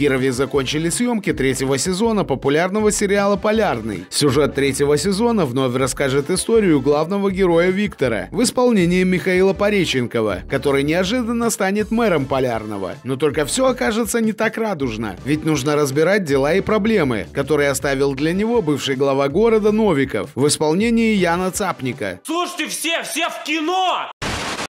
Кирове закончили съемки третьего сезона популярного сериала «Полярный». Сюжет третьего сезона вновь расскажет историю главного героя Виктора в исполнении Михаила Пореченкова, который неожиданно станет мэром Полярного. Но только все окажется не так радужно, ведь нужно разбирать дела и проблемы, которые оставил для него бывший глава города Новиков в исполнении Яна Цапника. Слушайте все, все в кино!